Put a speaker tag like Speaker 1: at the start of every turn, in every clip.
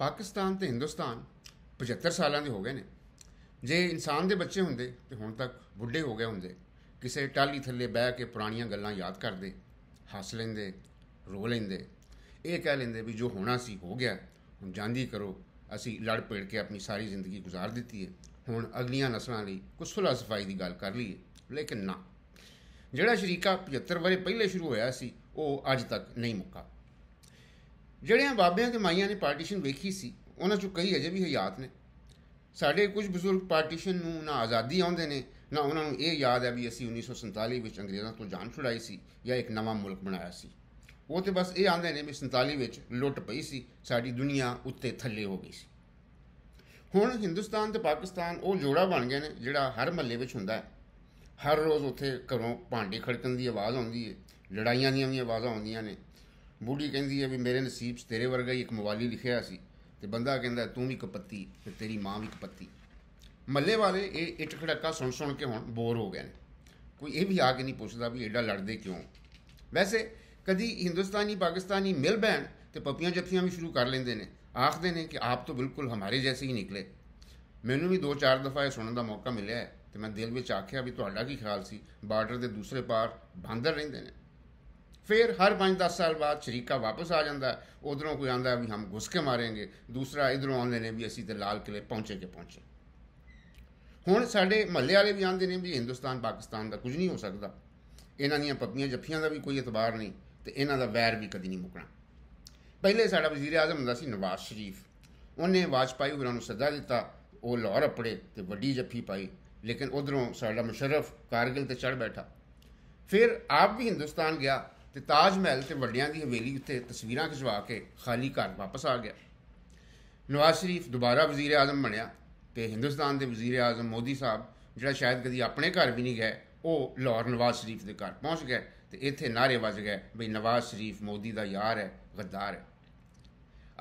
Speaker 1: ਪਾਕਿਸਤਾਨ ਤੇ ਹਿੰਦੁਸਤਾਨ 75 ਸਾਲਾਂ ਦੇ ਹੋ ਗਏ ਨੇ ਜੇ ਇਨਸਾਨ ਦੇ ਬੱਚੇ ਹੁੰਦੇ ਤੇ ਹੁਣ ਤੱਕ ਬੁੱਢੇ ਹੋ ਗਏ ਹੁੰਦੇ ਕਿਸੇ ਟਾਲੀ ਥੱਲੇ ਬਹਿ ਕੇ ਪੁਰਾਣੀਆਂ ਗੱਲਾਂ ਯਾਦ ਕਰਦੇ ਹੱਸ ਲੈਂਦੇ ਰੋ ਲੈਂਦੇ ਇਹ ਕਹਿ ਲੈਂਦੇ ਵੀ ਜੋ ਹੋਣਾ ਸੀ ਹੋ ਗਿਆ ਹੁਣ ਜਾਂਦੀ ਕਰੋ ਅਸੀਂ ਲੜ ਪੇੜ ਕੇ ਆਪਣੀ ਸਾਰੀ ਜ਼ਿੰਦਗੀ گزار ਦਿੱਤੀ ਹੈ ਹੁਣ ਅਗਲੀਆਂ ਨਸਲਾਂ ਲਈ ਕੁਝ ਸੁਲਾ ਸਫਾਈ ਦੀ ਗੱਲ ਕਰ ਲਈਏ ਲੇਕਿਨ ਨਾ ਜਿਹੜਾ ਸ਼ਰੀਕਾ 75 ਵਰੇ ਪਹਿਲੇ ਸ਼ੁਰੂ ਹੋਇਆ ਸੀ ਉਹ ਅੱਜ ਤੱਕ ਨਹੀਂ ਮੁੱਕਾ ਜਿਹੜਿਆਂ ਬਾਬਿਆਂ ਤੇ ਮਾਈਆਂ ਨੇ ਪਾਰਟੀਸ਼ਨ ਵੇਖੀ ਸੀ ਉਹਨਾਂ ਚੋਂ ਕਈ ਅਜੇ ਵੀ ਹਯਾਤ ਨੇ ਸਾਡੇ ਕੁਝ ਬਜ਼ੁਰਗ ਪਾਰਟੀਸ਼ਨ ਨੂੰ ਨਾ ਆਜ਼ਾਦੀ ਆਉਂਦੇ ਨੇ ਨਾ ਉਹਨਾਂ ਨੂੰ ਇਹ ਯਾਦ ਹੈ ਵੀ ਅਸੀਂ 1947 ਵਿੱਚ ਅੰਗਰੇਜ਼ਾਂ ਤੋਂ ਜਾਨ ਛੁਡਾਈ ਸੀ ਜਾਂ ਇੱਕ ਨਵਾਂ ਮੁਲਕ ਬਣਾਇਆ ਸੀ ਉਹ ਤੇ ਬਸ ਇਹ ਆਂਦੇ ਨੇ ਵੀ 47 ਵਿੱਚ ਲੁੱਟ ਪਈ ਸੀ ਸਾਡੀ ਦੁਨੀਆ ਉੱਤੇ ਥੱਲੇ ਹੋ ਗਈ ਸੀ ਹੁਣ ਹਿੰਦੁਸਤਾਨ ਤੇ ਪਾਕਿਸਤਾਨ ਉਹ ਜੋੜਾ ਬਣ ਗਏ ਨੇ ਜਿਹੜਾ ਹਰ ਮਹੱਲੇ ਵਿੱਚ ਹੁੰਦਾ ਹੈ ਹਰ ਰੋਜ਼ ਉੱਥੇ ਘਰੋਂ ਭਾਂਡੇ ਖੜਕਣ ਦੀ ਆਵਾਜ਼ ਆਉਂਦੀ ਹੈ ਲੜਾਈਆਂ ਦੀਆਂ ਵੀ ਆਵਾਜ਼ਾਂ ਆਉਂਦੀਆਂ ਨੇ ਬੁੱਢੀ ਕਹਿੰਦੀ ਹੈ ਵੀ ਮੇਰੇ ਨਸੀਬ 'ਚ ਤੇਰੇ ਵਰਗਾ ਹੀ ਇੱਕ ਮਵਾਲੀ ਲਿਖਿਆ ਸੀ ਤੇ ਬੰਦਾ ਕਹਿੰਦਾ ਤੂੰ ਵੀ ਕਪੱਤੀ ਤੇ ਤੇਰੀ ਮਾਂ ਵੀ ਕਪੱਤੀ ਮੱਲੇ ਵਾਲੇ ਇਹ ਇੱਟ ਖੜਕਾ ਸੁਣ ਸੁਣ ਕੇ ਹੁਣ ਬੋਰ ਹੋ ਗਏ ਨੇ ਕੋਈ ਇਹ ਵੀ ਆ ਕੇ ਨਹੀਂ ਪੁੱਛਦਾ ਵੀ ਐਡਾ ਲੜਦੇ ਕਿਉਂ ਵੈਸੇ ਕਦੀ ਹਿੰਦੁਸਤਾਨੀ ਪਾਕਿਸਤਾਨੀ ਮਿਲ ਬੈਣ ਤੇ ਪੱਪੀਆਂ ਜੱਫੀਆਂ ਵੀ ਸ਼ੁਰੂ ਕਰ ਲੈਂਦੇ ਨੇ ਆਖਦੇ ਨੇ ਕਿ ਆਪ ਤਾਂ ਬਿਲਕੁਲ ਹਮਾਰੇ ਜੈਸੇ ਹੀ ਨਿਕਲੇ ਮੈਨੂੰ ਵੀ ਦੋ ਚਾਰ ਦਫਾ ਇਹ ਸੁਣਨ ਦਾ ਮੌਕਾ ਮਿਲਿਆ ਤੇ ਮੈਂ ਦਿਲ ਵਿੱਚ ਆਖਿਆ ਵੀ ਤੁਹਾਡਾ ਕੀ ਖਿਆਲ ਸੀ ਬਾਰਡਰ ਦੇ ਦੂਸਰੇ ਪਾਰ ਬਾਂਦਰ ਰਹਿੰਦੇ ਨੇ ਫਿਰ ਹਰ 5-10 ਸਾਲ ਬਾਅਦ ਸ਼ਰੀਕਾ ਵਾਪਸ ਆ ਜਾਂਦਾ ਉਧਰੋਂ ਕੋਈ ਆਂਦਾ ਵੀ ਹਮ ਘੁਸ ਕੇ ਮਾਰेंगे ਦੂਸਰਾ ਇਧਰੋਂ ਆਉਂਦੇ ਨੇ ਵੀ ਅਸੀਂ ਤੇ ਲਾਲ ਕਿਲੇ ਪਹੁੰਚੇ ਕੇ ਪਹੁੰਚੇ ਹੁਣ ਸਾਡੇ ਮਹੱਲੇ ਵਾਲੇ ਵੀ ਆਂਦੇ ਨੇ ਵੀ ਹਿੰਦੁਸਤਾਨ ਪਾਕਿਸਤਾਨ ਦਾ ਕੁਝ ਨਹੀਂ ਹੋ ਸਕਦਾ ਇਹਨਾਂ ਦੀਆਂ ਪੱਪੀਆਂ ਜੱਫੀਆਂ ਦਾ ਵੀ ਕੋਈ ਇਤਬਾਰ ਨਹੀਂ ਤੇ ਇਹਨਾਂ ਦਾ ਵੈਰ ਵੀ ਕਦੀ ਨਹੀਂ ਮੁਕਣਾ ਪਹਿਲੇ ਸਾਡਾ ਵਜ਼ੀਰ ਆਜ਼ਮ ਹੁੰਦਾ ਸੀ ਨਵਾਜ਼ ਸ਼ਰੀਫ ਉਹਨੇ ਵਾਜਪਾਈ ਉਹਨਾਂ ਨੂੰ ਸੱਦਾ ਦਿੱਤਾ ਉਹ ਲਾਹੌਰ ਅਪੜੇ ਤੇ ਵੱਡੀ ਜੱਫੀ ਪਾਈ ਲੇਕਿਨ ਉਧਰੋਂ ਸਾਡਾ ਮੁਸ਼ਰਫ ਕਾਰਗਿਲ ਤੇ ਚੜ ਬੈਠਾ ਫਿਰ ਆਪ ਵੀ ਹਿੰਦੁਸਤਾਨ ਗਿਆ ਤੇ ਤਾਜ ਮਹਿਲ ਤੇ ਵੱਡਿਆਂ ਦੀ ਹਵੇਲੀ ਉੱਤੇ ਤਸਵੀਰਾਂ ਖਿਚਵਾ ਕੇ ਖਾਲੀ ਘਰ ਵਾਪਸ ਆ ਗਿਆ ਨਵਾਜ਼ ਸ਼ਰੀਫ ਦੁਬਾਰਾ ਵਜ਼ੀਰ ਆਜ਼ਮ ਬਣਿਆ ਤੇ ਹਿੰਦੁਸਤਾਨ ਦੇ ਵਜ਼ੀਰ ਆਜ਼ਮ ਮੋਦੀ ਸਾਹਿਬ ਜਿਹੜਾ ਸ਼ਾਇਦ ਕਦੀ ਆਪਣੇ ਘਰ ਵੀ ਨਹੀਂ ਗਏ ਉਹ ਲਾਹੌਰ ਨਵਾਜ਼ ਸ਼ਰੀਫ ਦੇ ਘਰ ਪਹੁੰਚ ਗਏ ਤੇ ਇੱਥੇ ਨਾਰੇ ਵੱਜ ਗਏ ਬਈ ਨਵਾਜ਼ ਸ਼ਰੀਫ ਮੋਦੀ ਦਾ ਯਾਰ ਹੈ ਗੱਦਾਰ ਹੈ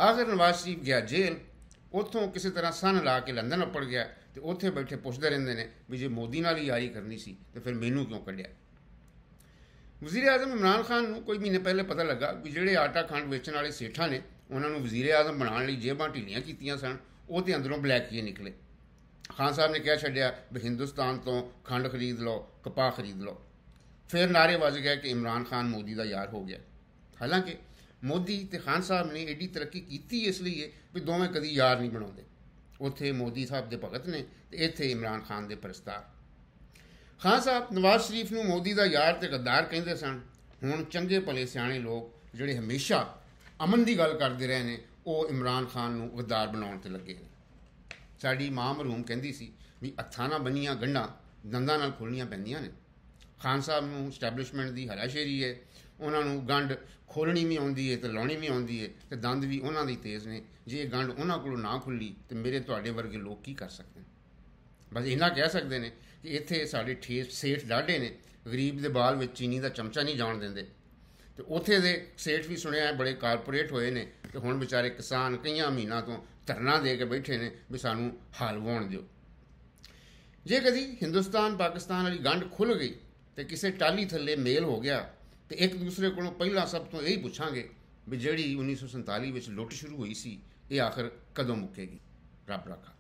Speaker 1: ਆਖਰ ਨਵਾਜ਼ ਸ਼ਰੀਫ ਗਿਆ ਜੇਲ੍ਹ ਉੱਥੋਂ ਕਿਸੇ ਤਰ੍ਹਾਂ ਸਨ ਲਾ ਕੇ ਲੰਡਨ ਉੱਪਰ ਗਿਆ ਤੇ ਉੱਥੇ ਬੈਠੇ ਪੁੱਛਦੇ ਰਹਿੰਦੇ ਨੇ ਵੀ ਜੇ ਮੋਦੀ ਨਾਲ ਹੀ ਯਾਰੀ ਕਰਨੀ ਸੀ ਤੇ ਫਿਰ ਮੈਨੂੰ ਕਿਉਂ ਕੱਢਿਆ ਵਜ਼ੀਰ ਆਜ਼ਮ ਇਮਰਾਨ ਖਾਨ ਨੂੰ ਕੋਈ ਮਹੀਨੇ ਪਹਿਲੇ ਪਤਾ ਲੱਗਾ ਕਿ ਜਿਹੜੇ ਆਟਾ ਖੰਡ ਵੇਚਣ ਵਾਲੇ ਸੇਠਾਂ ਨੇ ਉਹਨਾਂ ਨੂੰ ਵਜ਼ੀਰ ਆਜ਼ਮ ਬਣਾਉਣ ਲਈ ਜੇਬਾਂ ਢੀਲੀਆਂ ਕੀਤੀਆਂ ਸਨ ਉਹ ਤੇ ਅੰਦਰੋਂ ਬਲੈਕ ਹੀ ਨਿਕਲੇ ਖਾਨ ਸਾਹਿਬ ਨੇ ਕਿਹਾ ਛੱਡਿਆ ਵੀ ਹਿੰਦੁਸਤਾਨ ਤੋਂ ਖੰਡ ਖਰੀਦ ਲਓ ਕਪਾਹ ਖਰੀਦ ਲਓ ਫਿਰ ਨਾਰੇ ਵੱਜ ਗਏ ਕਿ ਇਮਰਾਨ ਖਾਨ ਮੋਦੀ ਦਾ ਯਾਰ ਹੋ ਗਿਆ ਹਾਲਾਂਕਿ ਮੋਦੀ ਤੇ ਖਾਨ ਸਾਹਿਬ ਨੇ ਏਡੀ ਤਰੱਕੀ ਕੀਤੀ ਇਸ ਲਈ ਵੀ ਦੋਵੇਂ ਕਦੀ ਯਾਰ ਨਹੀਂ ਬਣਾਉਂਦੇ ਉੱਥੇ ਮੋਦੀ ਸਾਹਿਬ ਦੇ ਭਗਤ ਨੇ ਤੇ ਇੱਥੇ ਇਮਰਾਨ ਖਾਨ ਦੇ ਪ੍ਰਸਤਾਵ ਖਾਨ ਸਾਹਿਬ ਨਵਾਜ਼ ਸ਼ਰੀਫ ਨੂੰ ਮੋਦੀ ਦਾ ਯਾਰ ਤੇ ਗੱਦਾਰ ਕਹਿੰਦੇ ਸਨ ਹੁਣ ਚੰਗੇ ਭਲੇ ਸਿਆਣੇ ਲੋਕ ਜਿਹੜੇ ਹਮੇਸ਼ਾ ਅਮਨ ਦੀ ਗੱਲ ਕਰਦੇ ਰਹੇ ਨੇ ਉਹ ਇਮਰਾਨ ਖਾਨ ਨੂੰ ਗੱਦਾਰ ਬਣਾਉਣ ਤੇ ਲੱਗੇ ਨੇ ਸਾਡੀ ਮਾਂ ਮਰੂਮ ਕਹਿੰਦੀ ਸੀ ਵੀ ਅੱਥਾਂ ਬਨੀਆਂ ਬੰਨੀਆਂ ਦੰਦਾਂ ਨਾਲ ਖੋਲਣੀਆਂ ਪੈਂਦੀਆਂ ਨੇ ਖਾਨ ਸਾਹਿਬ ਨੂੰ ਸਟੈਬਲਿਸ਼ਮੈਂਟ ਦੀ ਹਰਾਸ਼ੇਰੀ ਹੈ ਉਹਨਾਂ ਨੂੰ ਗੰਡ ਖੋਲਣੀ ਵੀ ਆਉਂਦੀ ਹੈ ਤੇ ਲਾਉਣੀ ਵੀ ਆਉਂਦੀ ਹੈ ਤੇ ਦੰਦ ਵੀ ਉਹਨਾਂ ਦੇ ਤੇਜ਼ ਨੇ ਜੇ ਗੰਡ ਉਹਨਾਂ ਕੋਲੋਂ ਨਾ ਖੁੱਲੀ ਤੇ ਮੇਰੇ ਤੁਹਾਡੇ ਵਰਗੇ ਲੋਕ ਕੀ ਕਰ ਸਕਦੇ ਨੇ ਬਸ ਇਹਨਾਂ ਕਹਿ ਸਕਦੇ ਨੇ ਕਿ ਇੱਥੇ ਸਾਡੇ ਠੇਸ ਸੇਠ ਡਾਢੇ ਨੇ ਗਰੀਬ ਦੇ ਬਾਲ ਵਿੱਚ ਚੀਨੀ ਦਾ ਚਮਚਾ ਨਹੀਂ ਜਾਣ ਦਿੰਦੇ ਤੇ ਉੱਥੇ ਦੇ ਸੇਠ ਵੀ ਸੁਣਿਆ ਬੜੇ ਕਾਰਪੋਰੇਟ ਹੋਏ ਨੇ ਤੇ ਹੁਣ ਵਿਚਾਰੇ ਕਿਸਾਨ ਕਈਆਂ ਮਹੀਨਾ ਤੋਂ ਧਰਨਾ ਦੇ ਕੇ ਬੈਠੇ ਨੇ ਵੀ ਸਾਨੂੰ ਵਾਉਣ ਦਿਓ ਜੇ ਕਦੀ ਹਿੰਦੁਸਤਾਨ ਪਾਕਿਸਤਾਨ ਵਾਲੀ ਗੰਢ ਖੁੱਲ ਗਈ ਤੇ ਕਿਸੇ ਟਾਲੀ ਥੱਲੇ ਮੇਲ ਹੋ ਗਿਆ ਤੇ ਇੱਕ ਦੂਸਰੇ ਕੋਲੋਂ ਪਹਿਲਾਂ ਸਭ ਤੋਂ ਇਹ ਹੀ ਪੁੱਛਾਂਗੇ ਵੀ ਜਿਹੜੀ 1947 ਵਿੱਚ ਲੁੱਟ ਸ਼ੁਰੂ ਹੋਈ ਸੀ ਇਹ ਆਖਰ ਕਦੋਂ ਮੁੱਕੇਗੀ ਰੱਬ ਰੱਖਾ